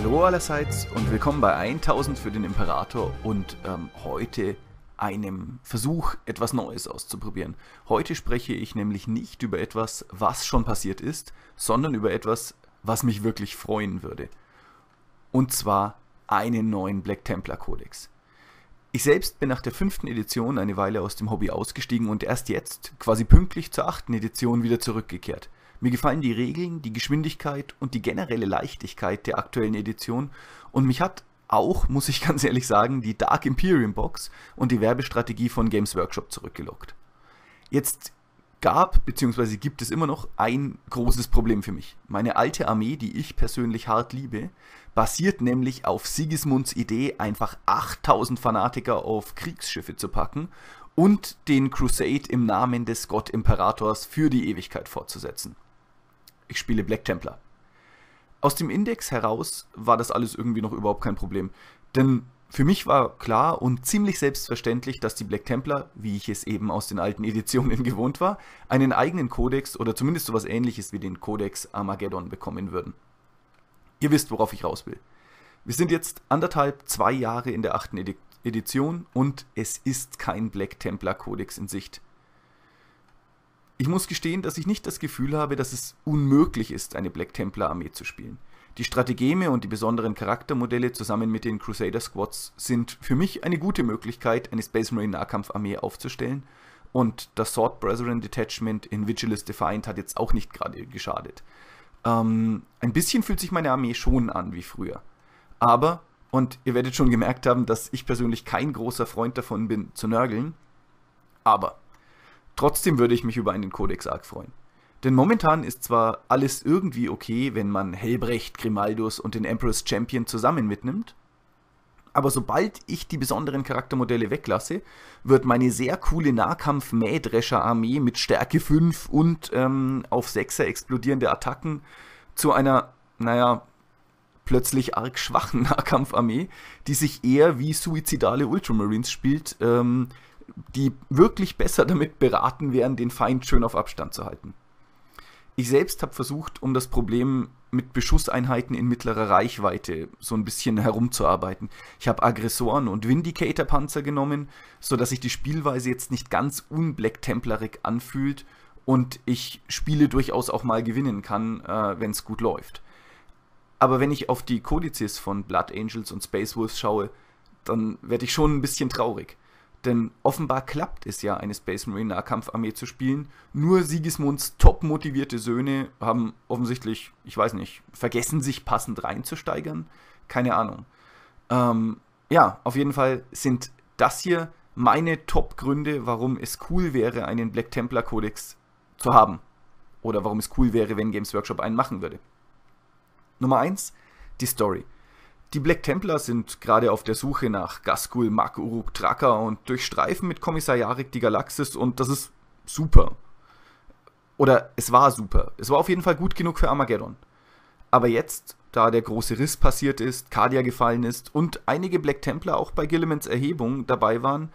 Hallo allerseits und willkommen bei 1000 für den Imperator und ähm, heute einem Versuch, etwas Neues auszuprobieren. Heute spreche ich nämlich nicht über etwas, was schon passiert ist, sondern über etwas, was mich wirklich freuen würde. Und zwar einen neuen Black Templar Kodex. Ich selbst bin nach der fünften Edition eine Weile aus dem Hobby ausgestiegen und erst jetzt, quasi pünktlich zur achten Edition, wieder zurückgekehrt. Mir gefallen die Regeln, die Geschwindigkeit und die generelle Leichtigkeit der aktuellen Edition und mich hat auch, muss ich ganz ehrlich sagen, die Dark Imperium Box und die Werbestrategie von Games Workshop zurückgelockt. Jetzt gab bzw. gibt es immer noch ein großes Problem für mich. Meine alte Armee, die ich persönlich hart liebe, basiert nämlich auf Sigismunds Idee, einfach 8000 Fanatiker auf Kriegsschiffe zu packen und den Crusade im Namen des Gottimperators für die Ewigkeit fortzusetzen ich spiele Black Templar. Aus dem Index heraus war das alles irgendwie noch überhaupt kein Problem. Denn für mich war klar und ziemlich selbstverständlich, dass die Black Templar, wie ich es eben aus den alten Editionen gewohnt war, einen eigenen Kodex oder zumindest sowas ähnliches wie den Kodex Armageddon bekommen würden. Ihr wisst, worauf ich raus will. Wir sind jetzt anderthalb, zwei Jahre in der achten Edition und es ist kein Black Templar Kodex in Sicht. Ich muss gestehen, dass ich nicht das Gefühl habe, dass es unmöglich ist, eine Black Templar Armee zu spielen. Die Strategeme und die besonderen Charaktermodelle zusammen mit den Crusader Squads sind für mich eine gute Möglichkeit, eine Space Marine Nahkampfarmee aufzustellen. Und das Sword Brethren Detachment in Vigilus Defiant hat jetzt auch nicht gerade geschadet. Ähm, ein bisschen fühlt sich meine Armee schon an wie früher. Aber, und ihr werdet schon gemerkt haben, dass ich persönlich kein großer Freund davon bin, zu nörgeln. Aber Trotzdem würde ich mich über einen Codex Arc freuen. Denn momentan ist zwar alles irgendwie okay, wenn man Helbrecht, Grimaldus und den Emperor's Champion zusammen mitnimmt, aber sobald ich die besonderen Charaktermodelle weglasse, wird meine sehr coole Nahkampf-Mähdrescher-Armee mit Stärke 5 und ähm, auf 6er explodierende Attacken zu einer, naja, plötzlich arg schwachen Nahkampfarmee, die sich eher wie suizidale Ultramarines spielt, ähm, die wirklich besser damit beraten wären, den Feind schön auf Abstand zu halten. Ich selbst habe versucht, um das Problem mit Beschusseinheiten in mittlerer Reichweite so ein bisschen herumzuarbeiten. Ich habe Aggressoren und Vindicator-Panzer genommen, sodass sich die Spielweise jetzt nicht ganz unblack-templarig anfühlt und ich Spiele durchaus auch mal gewinnen kann, äh, wenn es gut läuft. Aber wenn ich auf die Kodizes von Blood Angels und Space Wolves schaue, dann werde ich schon ein bisschen traurig. Denn offenbar klappt es ja, eine Space Marine Nahkampfarmee zu spielen. Nur Sigismunds top motivierte Söhne haben offensichtlich, ich weiß nicht, vergessen sich passend reinzusteigern. Keine Ahnung. Ähm, ja, auf jeden Fall sind das hier meine Top-Gründe, warum es cool wäre, einen Black Templar Codex zu haben. Oder warum es cool wäre, wenn Games Workshop einen machen würde. Nummer 1, die Story. Die Black Templar sind gerade auf der Suche nach Gaskul, Mak Uruk, Traka und durchstreifen mit Kommissar Yarik die Galaxis und das ist super. Oder es war super. Es war auf jeden Fall gut genug für Armageddon. Aber jetzt, da der große Riss passiert ist, Kadia gefallen ist und einige Black Templar auch bei Gillimans Erhebung dabei waren,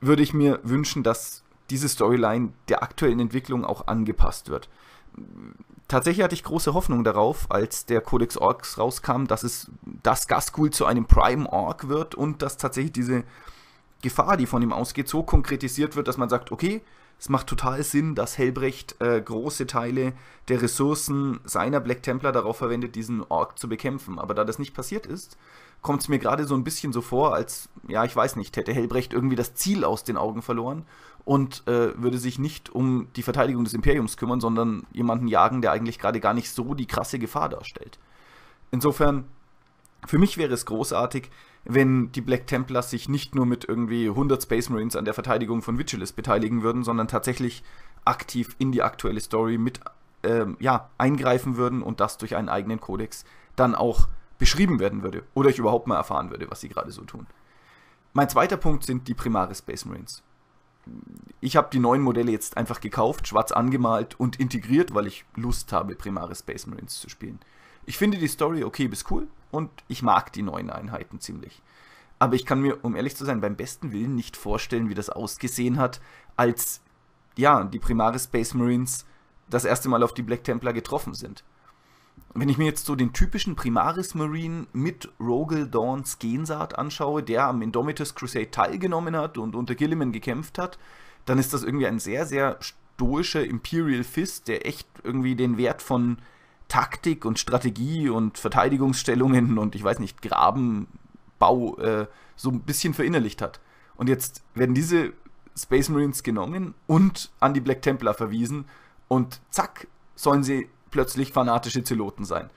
würde ich mir wünschen, dass diese Storyline der aktuellen Entwicklung auch angepasst wird. Tatsächlich hatte ich große Hoffnung darauf, als der Codex Orks rauskam, dass es dass Gaskul zu einem Prime Org wird und dass tatsächlich diese Gefahr, die von ihm ausgeht, so konkretisiert wird, dass man sagt, okay, es macht total Sinn, dass Helbrecht äh, große Teile der Ressourcen seiner Black Templar darauf verwendet, diesen Ork zu bekämpfen. Aber da das nicht passiert ist, kommt es mir gerade so ein bisschen so vor, als, ja, ich weiß nicht, hätte Helbrecht irgendwie das Ziel aus den Augen verloren und äh, würde sich nicht um die Verteidigung des Imperiums kümmern, sondern jemanden jagen, der eigentlich gerade gar nicht so die krasse Gefahr darstellt. Insofern für mich wäre es großartig, wenn die Black Templars sich nicht nur mit irgendwie 100 Space Marines an der Verteidigung von Vigilis beteiligen würden, sondern tatsächlich aktiv in die aktuelle Story mit ähm, ja, eingreifen würden und das durch einen eigenen Kodex dann auch beschrieben werden würde oder ich überhaupt mal erfahren würde, was sie gerade so tun. Mein zweiter Punkt sind die Primare Space Marines. Ich habe die neuen Modelle jetzt einfach gekauft, schwarz angemalt und integriert, weil ich Lust habe, Primare Space Marines zu spielen. Ich finde die Story okay bis cool, und ich mag die neuen Einheiten ziemlich. Aber ich kann mir, um ehrlich zu sein, beim besten Willen nicht vorstellen, wie das ausgesehen hat, als ja, die Primare Space Marines das erste Mal auf die Black Templar getroffen sind. Wenn ich mir jetzt so den typischen Primaris Marine mit Rogel Dawn Skensart anschaue, der am Indomitus Crusade teilgenommen hat und unter Gilliman gekämpft hat, dann ist das irgendwie ein sehr, sehr stoischer Imperial Fist, der echt irgendwie den Wert von Taktik und Strategie und Verteidigungsstellungen und ich weiß nicht, Grabenbau äh, so ein bisschen verinnerlicht hat. Und jetzt werden diese Space Marines genommen und an die Black Templar verwiesen und zack, sollen sie plötzlich fanatische Zeloten sein.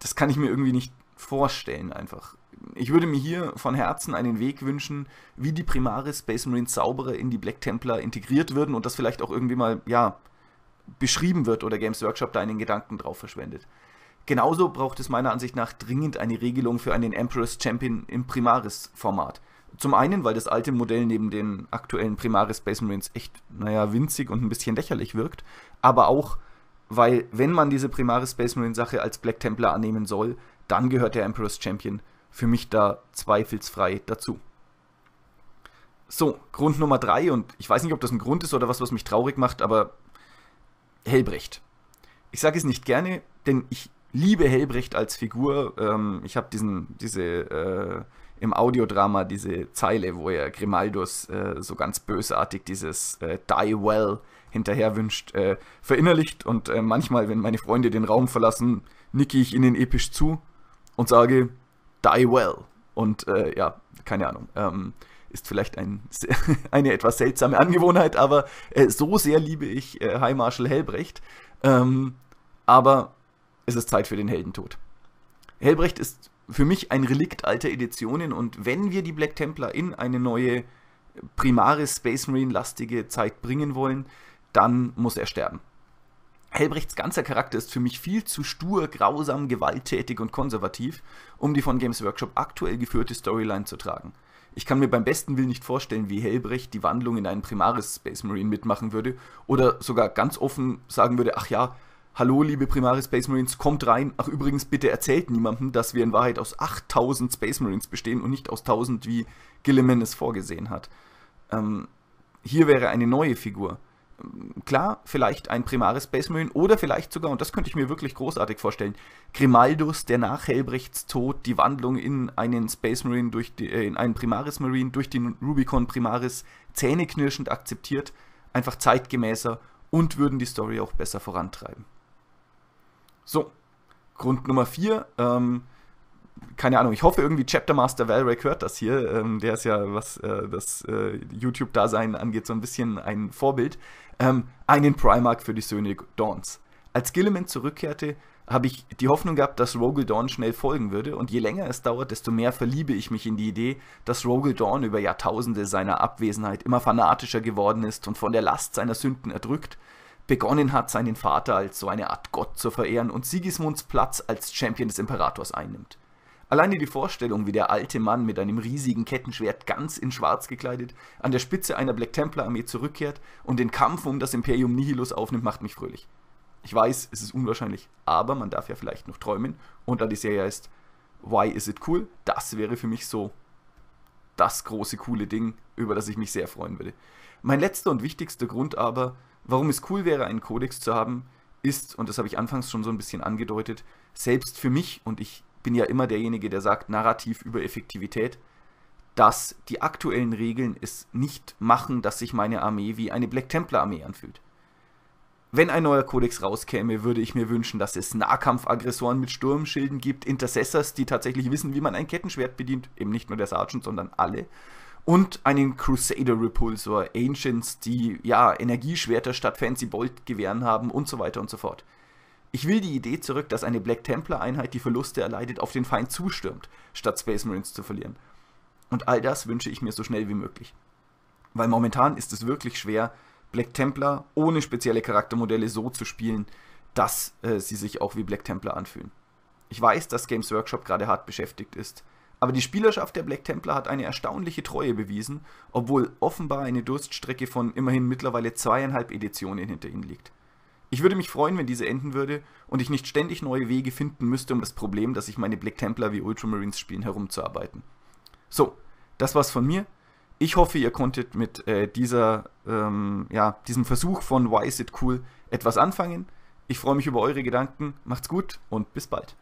Das kann ich mir irgendwie nicht vorstellen einfach. Ich würde mir hier von Herzen einen Weg wünschen, wie die primare Space Marines Zauberer in die Black Templar integriert würden und das vielleicht auch irgendwie mal, ja, beschrieben wird oder Games Workshop da einen Gedanken drauf verschwendet. Genauso braucht es meiner Ansicht nach dringend eine Regelung für einen Emperor's Champion im Primaris-Format. Zum einen, weil das alte Modell neben den aktuellen Primaris Space Marines echt, naja, winzig und ein bisschen lächerlich wirkt, aber auch, weil, wenn man diese Primaris Space Marine Sache als Black Templar annehmen soll, dann gehört der Emperor's Champion für mich da zweifelsfrei dazu. So, Grund Nummer drei, und ich weiß nicht, ob das ein Grund ist oder was, was mich traurig macht, aber Helbrecht. Ich sage es nicht gerne, denn ich liebe Helbrecht als Figur. Ähm, ich habe diesen, diese, äh, im Audiodrama diese Zeile, wo er Grimaldus äh, so ganz bösartig dieses äh, Die Well hinterher wünscht, äh, verinnerlicht. Und äh, manchmal, wenn meine Freunde den Raum verlassen, nicke ich ihnen episch zu und sage Die Well. Und äh, ja, keine Ahnung. Ähm, ist vielleicht ein, eine etwas seltsame Angewohnheit, aber äh, so sehr liebe ich äh, High Marshal Helbrecht. Ähm, aber es ist Zeit für den Heldentod. Helbrecht ist für mich ein Relikt alter Editionen und wenn wir die Black Templar in eine neue primaris Space Marine-lastige Zeit bringen wollen, dann muss er sterben. Helbrechts ganzer Charakter ist für mich viel zu stur, grausam, gewalttätig und konservativ, um die von Games Workshop aktuell geführte Storyline zu tragen. Ich kann mir beim besten Willen nicht vorstellen, wie Helbrecht die Wandlung in einen Primaris Space Marine mitmachen würde oder sogar ganz offen sagen würde, ach ja, hallo liebe Primaris Space Marines, kommt rein. Ach übrigens, bitte erzählt niemandem, dass wir in Wahrheit aus 8000 Space Marines bestehen und nicht aus 1000, wie Gilliman es vorgesehen hat. Ähm, hier wäre eine neue Figur klar, vielleicht ein primares Space Marine oder vielleicht sogar, und das könnte ich mir wirklich großartig vorstellen, Grimaldus, der nach Helbrichts Tod die Wandlung in einen Space Marine durch die, äh, in einen Primaris Marine durch den Rubicon Primaris zähneknirschend akzeptiert, einfach zeitgemäßer und würden die Story auch besser vorantreiben. So, Grund Nummer 4, ähm, keine Ahnung, ich hoffe irgendwie Chapter Master Valrek hört das hier. Ähm, der ist ja, was äh, das äh, YouTube-Dasein angeht, so ein bisschen ein Vorbild. Ähm, einen Primark für die Söhne Dawns. Als Gilliman zurückkehrte, habe ich die Hoffnung gehabt, dass Rogel Dawn schnell folgen würde. Und je länger es dauert, desto mehr verliebe ich mich in die Idee, dass Rogel Dawn über Jahrtausende seiner Abwesenheit immer fanatischer geworden ist und von der Last seiner Sünden erdrückt, begonnen hat, seinen Vater als so eine Art Gott zu verehren und Sigismunds Platz als Champion des Imperators einnimmt. Alleine die Vorstellung, wie der alte Mann mit einem riesigen Kettenschwert ganz in schwarz gekleidet an der Spitze einer Black Templar Armee zurückkehrt und den Kampf um das Imperium Nihilus aufnimmt, macht mich fröhlich. Ich weiß, es ist unwahrscheinlich, aber man darf ja vielleicht noch träumen und da die Serie heißt Why is it cool? Das wäre für mich so das große coole Ding, über das ich mich sehr freuen würde. Mein letzter und wichtigster Grund aber, warum es cool wäre, einen Kodex zu haben, ist, und das habe ich anfangs schon so ein bisschen angedeutet, selbst für mich, und ich bin ja immer derjenige, der sagt, Narrativ über Effektivität, dass die aktuellen Regeln es nicht machen, dass sich meine Armee wie eine Black Templar Armee anfühlt. Wenn ein neuer Kodex rauskäme, würde ich mir wünschen, dass es Nahkampfaggressoren mit Sturmschilden gibt, Intercessors, die tatsächlich wissen, wie man ein Kettenschwert bedient, eben nicht nur der Sergeant, sondern alle. Und einen Crusader Repulsor, Ancients, die ja Energieschwerter statt Fancy Bolt Gewehren haben und so weiter und so fort. Ich will die Idee zurück, dass eine Black Templar-Einheit, die Verluste erleidet, auf den Feind zustürmt, statt Space Marines zu verlieren. Und all das wünsche ich mir so schnell wie möglich. Weil momentan ist es wirklich schwer, Black Templar ohne spezielle Charaktermodelle so zu spielen, dass äh, sie sich auch wie Black Templar anfühlen. Ich weiß, dass Games Workshop gerade hart beschäftigt ist, aber die Spielerschaft der Black Templar hat eine erstaunliche Treue bewiesen, obwohl offenbar eine Durststrecke von immerhin mittlerweile zweieinhalb Editionen hinter ihnen liegt. Ich würde mich freuen, wenn diese enden würde und ich nicht ständig neue Wege finden müsste, um das Problem, dass ich meine Black Templar wie Ultramarines spielen, herumzuarbeiten. So, das war's von mir. Ich hoffe, ihr konntet mit äh, dieser, ähm, ja, diesem Versuch von Why is it cool etwas anfangen. Ich freue mich über eure Gedanken. Macht's gut und bis bald.